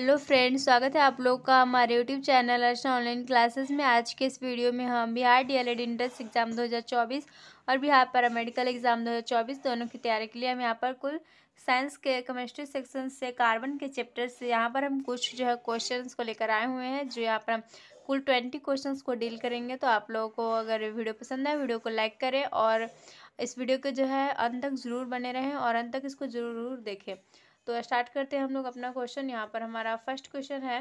hello friends स्वागत है आप लोग का हमारे YouTube channel Arsha online classes में आज के इस वीडियो में हम Bihar D L Ed entrance exam 2024 और बिहार मेडिकल एग्ज़ाम 2024 दोनों की तैयारी के लिए हम यहाँ पर कुल साइंस के केमिस्ट्री सेक्शन से कार्बन के चैप्टर से यहाँ पर हम कुछ जो है क्वेश्चन को लेकर आए हुए हैं जो यहाँ पर हम कुल ट्वेंटी क्वेश्चन को डील करेंगे तो आप लोगों को अगर वीडियो पसंद आए वीडियो को लाइक करें और इस वीडियो के जो है अंत तक ज़रूर बने रहें और अंत तक इसको ज़रूर देखें तो स्टार्ट करते हैं हम लोग अपना क्वेश्चन यहाँ पर हमारा फर्स्ट क्वेश्चन है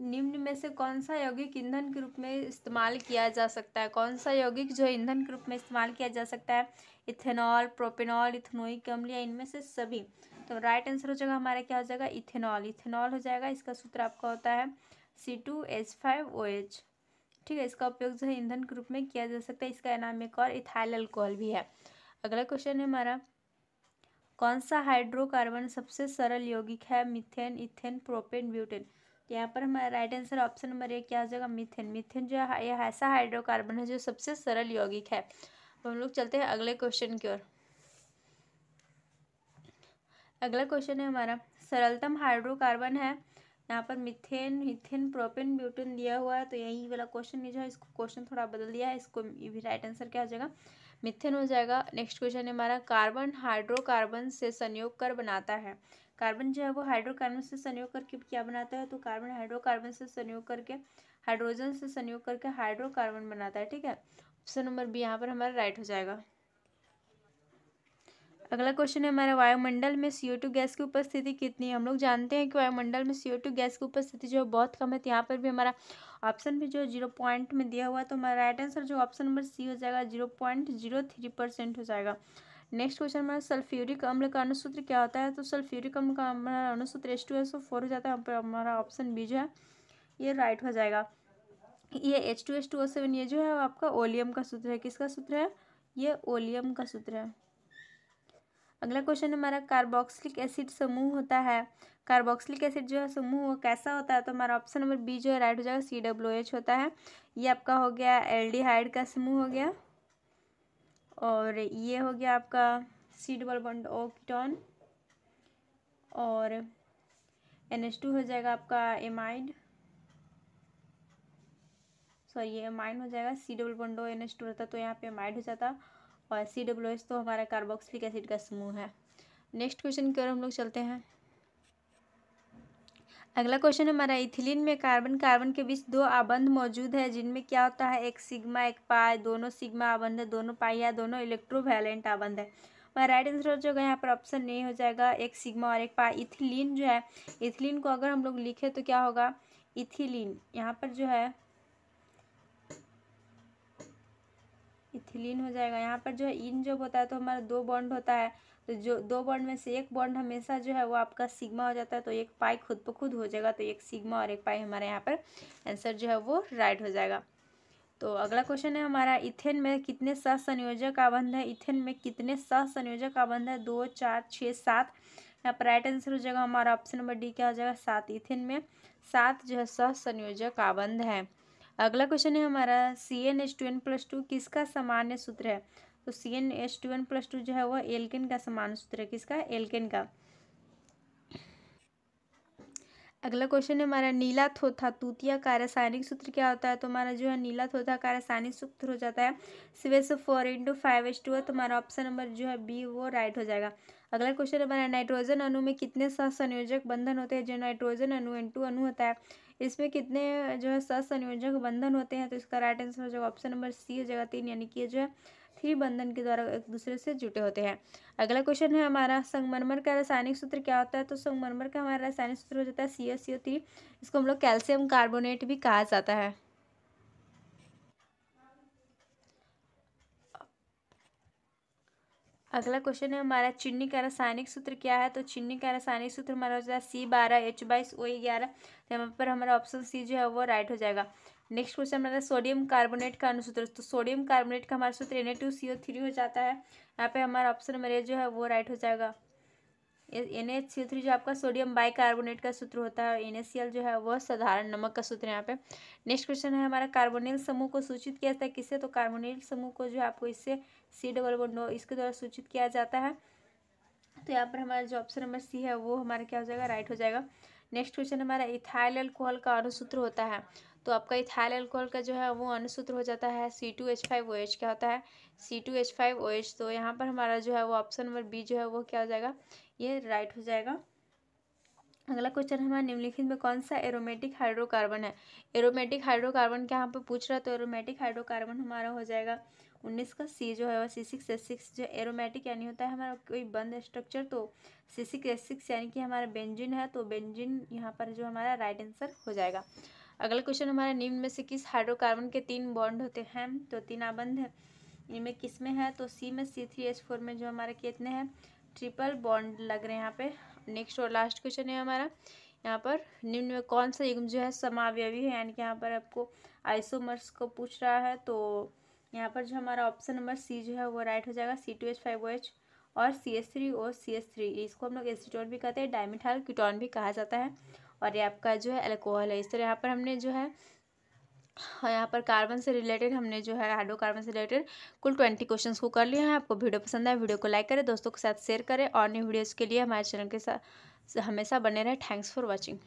निम्न में से कौन सा यौगिक ईंधन के रूप में इस्तेमाल किया जा सकता है कौन सा यौगिक जो ईंधन के रूप में इस्तेमाल किया जा सकता है इथेनॉल प्रोपेनॉल इथनोइक अम्ल या इनमें से सभी तो राइट आंसर हो जाएगा हमारा क्या हो जाएगा इथेनॉल इथेनॉल हो जाएगा इसका सूत्र आपका होता है C two H five O H ठीक है इसका उपयोग जो है ईंधन के रूप में किया जा सकता है इसका नाम एक और इथाइल अल्कोहल भी है अगला क्वेश्चन है हमारा कौन सा हाइड्रोकार्बन सबसे सरल यौगिक है मिथेन इथेन प्रोपेन ब्यूटेन यहाँ पर हमारा राइट आंसर ऑप्शन नंबर एक क्या हो जाएगा मिथेन मिथेन जो है यह ऐसा हाइड्रोकार्बन है जो सबसे सरल यौगिक है हम लोग चलते हैं अगले क्वेश्चन की ओर अगला क्वेश्चन है हमारा सरलतम हाइड्रोकार्बन है यहाँ पर मिथेन मिथेन प्रोपेन ब्यूटेन दिया हुआ है तो यही वाला क्वेश्चन जो है इसको क्वेश्चन थोड़ा बदल दिया है इसको ये भी राइट आंसर क्या हो जाएगा मिथेन हो जाएगा नेक्स्ट क्वेश्चन है हमारा कार्बन हाइड्रोकार्बन से संयोग कर बनाता है कार्बन जो है वो हाइड्रोकार्बन से संयोग करके क्या बनाता है तो कार्बन हाइड्रोकार्बन से संयोग करके हाइड्रोजन से संयोग करके हाइड्रोकार्बन बनाता है ठीक है ऑप्शन नंबर बी यहाँ पर हमारा राइट हो जाएगा अगला क्वेश्चन है हमारा वायुमंडल में सी गैस की उपस्थिति कितनी है हम लोग जानते हैं कि वायुमंडल में सी गैस की उपस्थिति जो है बहुत कम है तो यहाँ पर भी हमारा ऑप्शन भी जो है जीरो पॉइंट में दिया हुआ तो हमारा राइट आंसर जो ऑप्शन नंबर सी हो जाएगा zero point zero three percent हो जाएगा नेक्स्ट क्वेश्चन हमारा सल्फ्यूरिक अम्ल का अनुसूत्र क्या होता है तो सल्फ्यूरिक अम्ल का हमारा अनुसूत्र एस टू एस फोर हो जाता है पर हमारा ऑप्शन बी जो है ये राइट हो जाएगा ये H two S two O seven ये जो है आपका ओलियम का सूत्र है किसका सूत्र है ये ओलियम का सूत्र है अगला क्वेश्चन हमारा कार्बोक्सिलिक एसिड समूह होता है कार्बोक्सिलिक एसिड जो है समूह वो कैसा होता है तो हमारा ऑप्शन नंबर बी जो है राइट हो जाएगा सी डब्ल्यू एच होता है ये आपका हो गया एल्डिहाइड का समूह हो गया और ये हो गया आपका सी डबल बॉन्ड ओक्टॉन और एन एच टू हो जाएगा आपका एमाइड सॉरी ये हो जाएगा सी डबल बॉन्डो एन एच टू रहता तो यहाँ पे एमाइड हो जाता और सी डब्ल्यू एच तो हमारा कार्बोक्सिलिक एसिड का समूह है नेक्स्ट क्वेश्चन की ओर हम लोग चलते हैं अगला क्वेश्चन हमारा इथिलीन में कार्बन कार्बन के बीच दो आबंध मौजूद है जिनमें क्या होता है एक सिग्मा एक पाई दोनों सिग्मा आबंध है दोनों पाई या दोनों इलेक्ट्रोवैलेंट आबंध है हमारा राइट आंसर हो जाएगा यहाँ पर ऑप्शन नहीं हो जाएगा एक सिग्मा और एक पाई इथिलीन जो है इथिलीन को अगर हम लोग लिखे तो क्या होगा इथिलीन यहाँ पर जो है इथिलीन हो जाएगा यहाँ पर जो है इन जब होता है तो हमारा दो बॉन्ड होता है तो जो दो बॉन्ड में से एक बॉन्ड हमेशा जो है वो आपका सिग्मा हो जाता है तो एक पाई खुद पर खुद हो जाएगा तो एक सिग्मा और एक पाई हमारे यहाँ पर आंसर जो है वो राइट हो जाएगा तो अगला क्वेश्चन है हमारा इथेन में कितने संयोजक आबंध है इथेन में कितने संयोजक आबंध है दो चार छः सात यहाँ पर राइट आंसर हो जाएगा हमारा ऑप्शन नंबर डी क्या हो जाएगा सात इथेन में सात जो है संयोजक आबंध है अगला क्वेश्चन है हमारा C N H two N plus two किसका सामान्य सूत्र है तो C N H two N plus two जो है वह एल्केन का सामान्य सूत्र है किसका एल्केन का अगला क्वेश्चन है हमारा नीला थोथा तूतिया का रासायनिक सूत्र क्या होता है तो हमारा जो है नीला थोथा का रासायनिक सूत्र हो जाता है सिवेस four into five H two है तो हमारा ऑप्शन नंबर जो है बी वो राइट हो जाएगा अगला क्वेश्चन हमारा नाइट्रोजन अणु में कितने सह संयोजक बंधन होते हैं जो नाइट्रोजन अणु एन टू अणु होता है इसमें कितने जो है ससंयोजक बंधन होते हैं तो इसका राइट आंसर हो जाएगा ऑप्शन नंबर सी हो जाएगा तीन यानी कि जो है थ्री बंधन के द्वारा एक दूसरे से जुटे होते हैं अगला क्वेश्चन है हमारा संगमरमर का रासायनिक सूत्र क्या होता है तो संगमरमर का हमारा रासायनिक सूत्र हो जाता है C S C O three इसको हम लोग कैल्शियम कार्बोनेट भी कहा जाता है अगला क्वेश्चन है हमारा चिन्नी का रासायनिक सूत्र क्या है तो चिन्नी का रासायनिक सूत्र हमारा हो जाएगा सी बारह एच बाईस ओ ग्यारह तो यहाँ पर हमारा ऑप्शन सी जो है वो राइट हो जाएगा नेक्स्ट क्वेश्चन हमारा सोडियम कार्बोनेट का अनुसूत्र तो सोडियम कार्बोनेट का हमारा सूत्र N A two C O three हो जाता है यहाँ पे हमारा ऑप्शन नंबर ए जो है वो राइट हो जाएगा एन एच सी थ्री जो आपका सोडियम बाइकार्बोनेट का सूत्र होता है और एन जो है वह साधारण नमक का सूत्र यहाँ पे नेक्स्ट क्वेश्चन है हमारा कार्बोनिल समूह को सूचित किया जाता है किससे तो कार्बोनिल समूह को जो है आपको इससे सी डबल वन इसके द्वारा सूचित किया जाता है तो यहाँ पर हमारा जो ऑप्शन नंबर सी है वो हमारा क्या हो जाएगा राइट हो जाएगा नेक्स्ट क्वेश्चन हमारा इथाइल अल्कोहल का अनुसूत्र होता है तो आपका इथाइल अल्कोहल का जो है वो अनुसूत्र हो जाता है C two H five O H क्या होता है C two H five O H तो यहाँ पर हमारा जो है वो ऑप्शन नंबर बी जो है वो क्या हो जाएगा ये राइट हो जाएगा अगला क्वेश्चन हमारा निम्नलिखित में कौन सा एरोमेटिक हाइड्रोकार्बन है एरोमेटिक हाइड्रोकार्बन क्या यहाँ पर पूछ रहा है तो एरोमेटिक हाइड्रोकार्बन हमारा हो जाएगा उन्नीस का सी जो है वह सी सिक्स एस सिक्स जो एरोमेटिक यानी होता है हमारा कोई बंद स्ट्रक्चर तो सी सिक्स एस सिक्स यानी कि हमारा बेंजिन है तो बेंजिन यहाँ पर जो हमारा राइट आंसर हो जाएगा अगला क्वेश्चन हमारा निम्न में से किस हाइड्रोकार्बन के तीन बॉन्ड होते हैं तो तीन आबंध है इनमें किस में है तो सी में सी थ्री एच फोर में जो हमारे कितने हैं ट्रिपल बॉन्ड लग रहे हैं यहाँ पे नेक्स्ट और लास्ट क्वेश्चन है हमारा यहाँ पर निम्न में कौन सा युग्म जो है समावयवी है यानी कि यहाँ पर आपको आइसोमर्स को पूछ रहा है तो यहाँ पर जो हमारा ऑप्शन नंबर सी जो है वो राइट हो जाएगा C two H five O H और सी एस थ्री और सी एस थ्री इसको हम लोग एसिटोन भी कहते हैं डायमिथाल क्यूटोन भी कहा जाता है और ये आपका जो है एल्कोहल है इस तरह यहाँ पर हमने जो है और हाँ, यहाँ पर कार्बन से रिलेटेड हमने जो है हाइड्रोकार्बन से रिलेटेड कुल ट्वेंटी क्वेश्चंस को कर लिए हैं आपको वीडियो पसंद आए वीडियो को लाइक करें दोस्तों के साथ शेयर करें और न्यू वीडियोज़ के लिए हमारे चैनल के साथ हमेशा बने रहे थैंक्स फॉर वॉचिंग